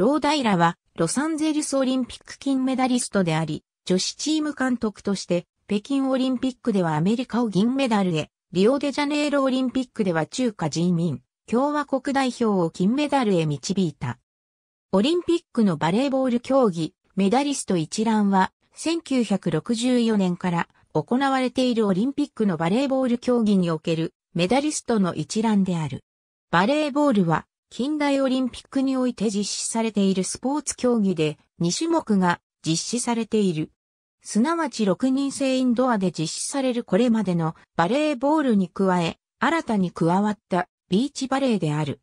ローダイラは、ロサンゼルスオリンピック金メダリストであり、女子チーム監督として、北京オリンピックではアメリカを銀メダルへ、リオデジャネイロオリンピックでは中華人民共和国代表を金メダルへ導いた。オリンピックのバレーボール競技、メダリスト一覧は、1964年から行われているオリンピックのバレーボール競技におけるメダリストの一覧である。バレーボールは近代オリンピックにおいて実施されているスポーツ競技で2種目が実施されている。すなわち6人制インドアで実施されるこれまでのバレーボールに加え、新たに加わったビーチバレーである。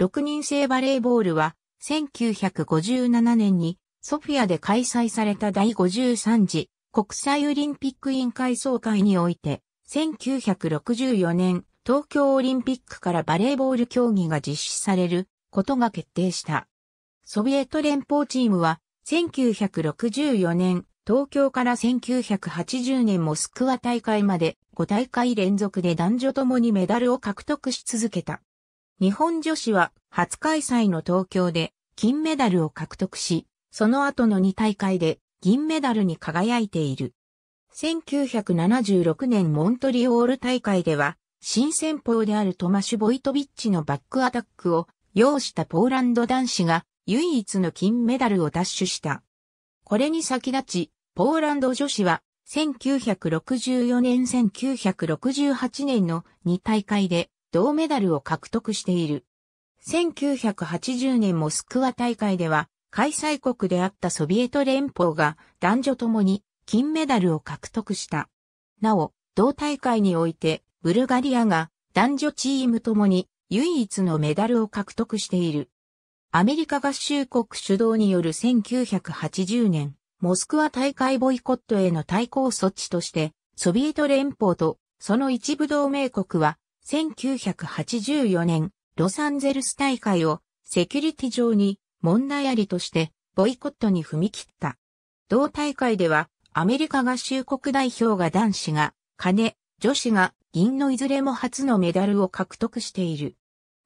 6人制バレーボールは1957年にソフィアで開催された第53次国際オリンピック委員会総会において1964年東京オリンピックからバレーボール競技が実施されることが決定した。ソビエト連邦チームは1964年東京から1980年モスクワ大会まで5大会連続で男女ともにメダルを獲得し続けた。日本女子は初開催の東京で金メダルを獲得し、その後の2大会で銀メダルに輝いている。1976年モントリオール大会では新戦法であるトマシュ・ボイトビッチのバックアタックを要したポーランド男子が唯一の金メダルを奪取した。これに先立ち、ポーランド女子は1964年1968年の2大会で銅メダルを獲得している。1980年モスクワ大会では開催国であったソビエト連邦が男女ともに金メダルを獲得した。なお、同大会においてブルガリアが男女チームともに唯一のメダルを獲得している。アメリカ合衆国主導による1980年、モスクワ大会ボイコットへの対抗措置として、ソビエト連邦とその一部同盟国は、1984年、ロサンゼルス大会をセキュリティ上に問題ありとしてボイコットに踏み切った。同大会ではアメリカ合衆国代表が男子が金、女子が銀のいずれも初のメダルを獲得している。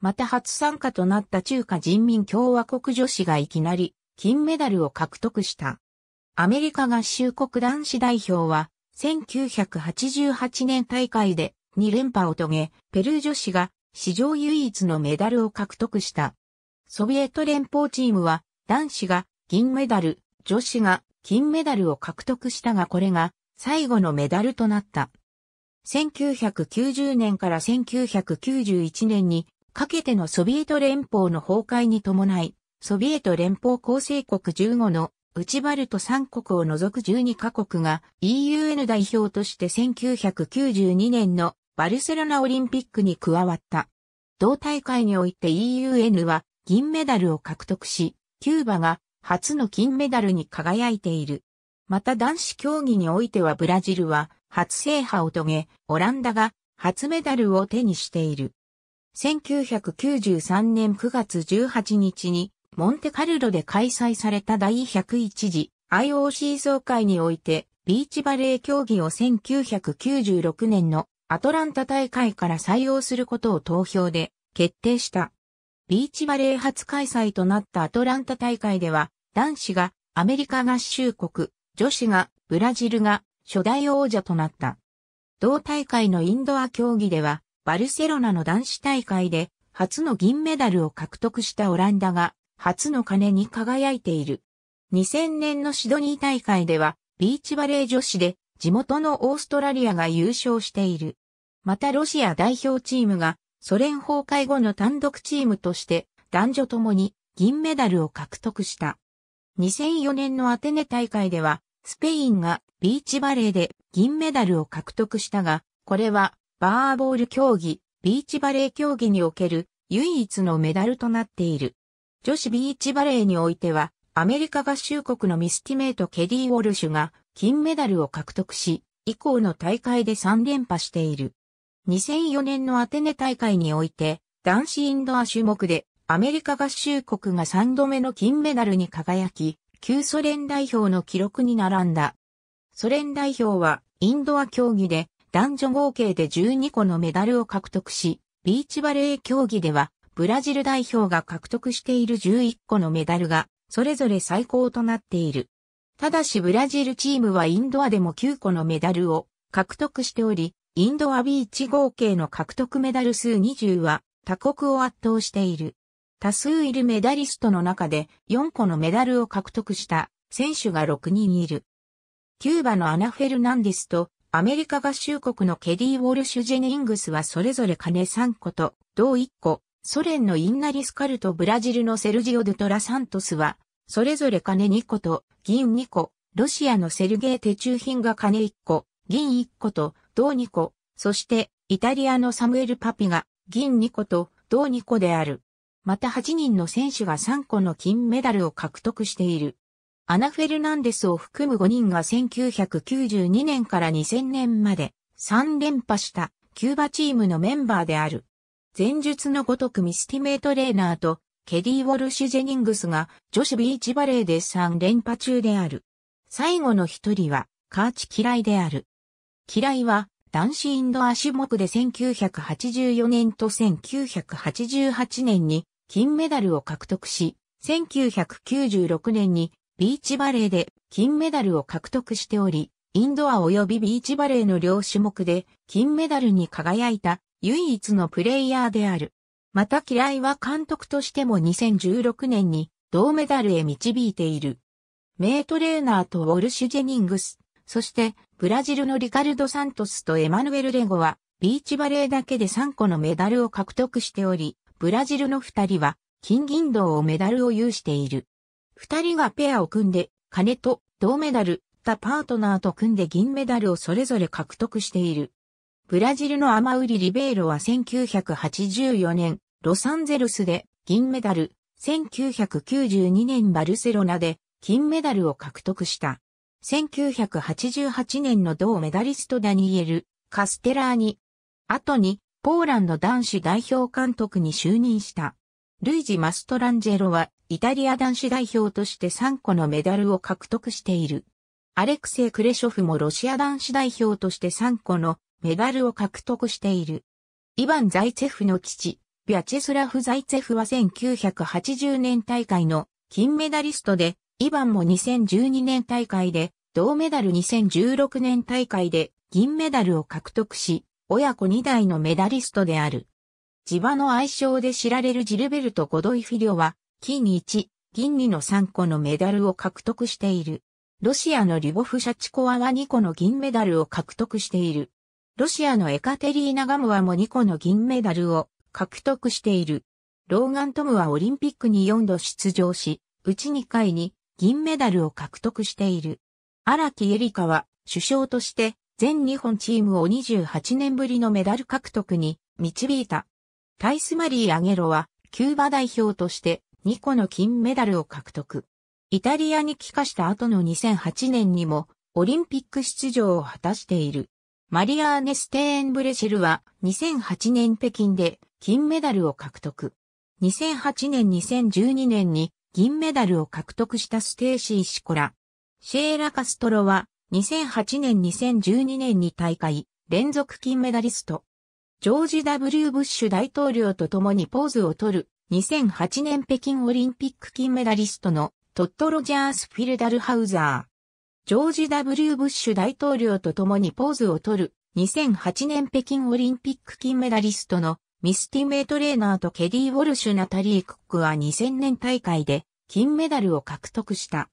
また初参加となった中華人民共和国女子がいきなり金メダルを獲得した。アメリカ合衆国男子代表は1988年大会で2連覇を遂げ、ペルー女子が史上唯一のメダルを獲得した。ソビエト連邦チームは男子が銀メダル、女子が金メダルを獲得したがこれが最後のメダルとなった。1990年から1991年にかけてのソビエト連邦の崩壊に伴い、ソビエト連邦構成国15の内バルト3国を除く12カ国が EUN 代表として1992年のバルセロナオリンピックに加わった。同大会において EUN は銀メダルを獲得し、キューバが初の金メダルに輝いている。また男子競技においてはブラジルは初制覇を遂げ、オランダが初メダルを手にしている。1993年9月18日にモンテカルロで開催された第101次 IOC 総会においてビーチバレー競技を1996年のアトランタ大会から採用することを投票で決定した。ビーチバレー初開催となったアトランタ大会では男子がアメリカ合衆国、女子がブラジルが初代王者となった。同大会のインドア競技では、バルセロナの男子大会で初の銀メダルを獲得したオランダが初の金に輝いている。2000年のシドニー大会ではビーチバレー女子で地元のオーストラリアが優勝している。またロシア代表チームがソ連崩壊後の単独チームとして男女ともに銀メダルを獲得した。2004年のアテネ大会ではスペインがビーチバレーで銀メダルを獲得したが、これはバーボール競技、ビーチバレー競技における唯一のメダルとなっている。女子ビーチバレーにおいては、アメリカ合衆国のミスティメイト・ケリー・ウォルシュが金メダルを獲得し、以降の大会で3連覇している。2004年のアテネ大会において、男子インドア種目でアメリカ合衆国が3度目の金メダルに輝き、旧ソ連代表の記録に並んだ。ソ連代表はインドア競技で男女合計で12個のメダルを獲得し、ビーチバレー競技ではブラジル代表が獲得している11個のメダルがそれぞれ最高となっている。ただしブラジルチームはインドアでも9個のメダルを獲得しており、インドアビーチ合計の獲得メダル数20は他国を圧倒している。多数いるメダリストの中で4個のメダルを獲得した選手が6人いる。キューバのアナ・フェルナンディスとアメリカ合衆国のケディ・ウォルシュ・ジェニングスはそれぞれ金3個と同1個、ソ連のインナリスカルとブラジルのセルジオ・ドゥトラ・サントスは、それぞれ金2個と銀2個、ロシアのセルゲイ・テチューヒンが金1個、銀1個と銅2個、そしてイタリアのサムエル・パピが銀2個と銅2個である。また8人の選手が3個の金メダルを獲得している。アナ・フェルナンデスを含む5人が1992年から2000年まで3連覇したキューバチームのメンバーである。前述のごとくミスティメイトレーナーとケディ・ウォルシュ・ジェニングスが女子ビーチバレーで3連覇中である。最後の一人はカーチ・キライである。キライは男子インドア種目で1984年と1988年に金メダルを獲得し、1996年にビーチバレーで金メダルを獲得しており、インドア及びビーチバレーの両種目で金メダルに輝いた唯一のプレイヤーである。また嫌いは監督としても2016年に銅メダルへ導いている。名トレーナーとウォルシュ・ジェニングス、そしてブラジルのリカルド・サントスとエマヌエル・レゴはビーチバレーだけで3個のメダルを獲得しており、ブラジルの二人は、金銀銅をメダルを有している。二人がペアを組んで、金と銅メダル、他パートナーと組んで銀メダルをそれぞれ獲得している。ブラジルのアマウリ・リベイロは1984年、ロサンゼルスで銀メダル、1992年バルセロナで金メダルを獲得した。1988年の銅メダリストダニエル・カステラーニ。後にポーランド男子代表監督に就任した。ルイジ・マストランジェロはイタリア男子代表として3個のメダルを獲得している。アレクセイ・クレショフもロシア男子代表として3個のメダルを獲得している。イヴァン・ザイツェフの父、ビャチェスラフ・ザイツェフは1980年大会の金メダリストで、イヴァンも2012年大会で銅メダル2016年大会で銀メダルを獲得し、親子2代のメダリストである。地場の愛称で知られるジルベルト・ゴドイフィリョは、金1、銀2の3個のメダルを獲得している。ロシアのリボフ・シャチコワは2個の銀メダルを獲得している。ロシアのエカテリーナ・ガムワも2個の銀メダルを獲得している。ローガン・トムはオリンピックに4度出場し、うち2回に銀メダルを獲得している。荒木エリカは首相として全日本チームを28年ぶりのメダル獲得に導いた。タイスマリー・アゲロは、キューバ代表として2個の金メダルを獲得。イタリアに帰化した後の2008年にも、オリンピック出場を果たしている。マリアーネ・ステーンブレシルは2008年北京で金メダルを獲得。2008年2012年に銀メダルを獲得したステーシー・シコラ。シェーラ・カストロは2008年2012年に大会、連続金メダリスト。ジョージ・ W・ ブッシュ大統領と共にポーズを取る、2008年北京オリンピック金メダリストのトット・ロジャース・フィルダルハウザー。ジョージ・ W・ ブッシュ大統領と共にポーズを取る、2008年北京オリンピック金メダリストのミスティメイトレーナーとケディ・ウォルシュ・ナタリー・クックは2000年大会で金メダルを獲得した。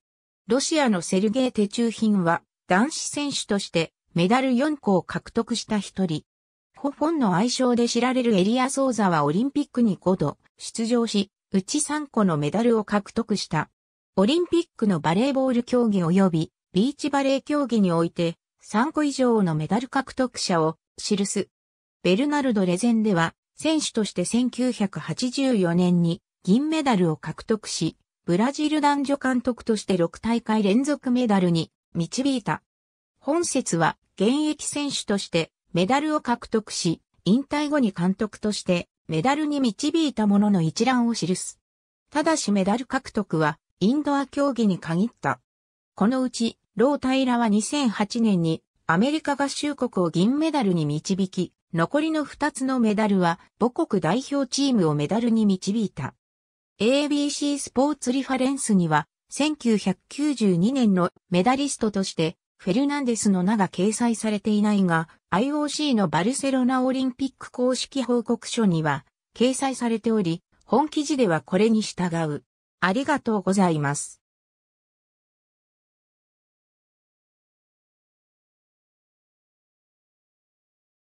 ロシアのセルゲイ・テチューヒンは男子選手としてメダル4個を獲得した一人。ホフォンの愛称で知られるエリア・ソーザはオリンピックに5度出場し、うち3個のメダルを獲得した。オリンピックのバレーボール競技及びビーチバレー競技において3個以上のメダル獲得者を記す。ベルナルド・レゼンでは選手として1984年に銀メダルを獲得し、ブラジル男女監督として6大会連続メダルに導いた。本節は現役選手としてメダルを獲得し、引退後に監督としてメダルに導いたものの一覧を記す。ただしメダル獲得はインドア競技に限った。このうち、ロータイラは2008年にアメリカ合衆国を銀メダルに導き、残りの2つのメダルは母国代表チームをメダルに導いた。ABC スポーツリファレンスには1992年のメダリストとして、フェルナンデスの名が掲載されていないが、IOC のバルセロナオリンピック公式報告書には、掲載されており、本記事ではこれに従う。ありがとうございます。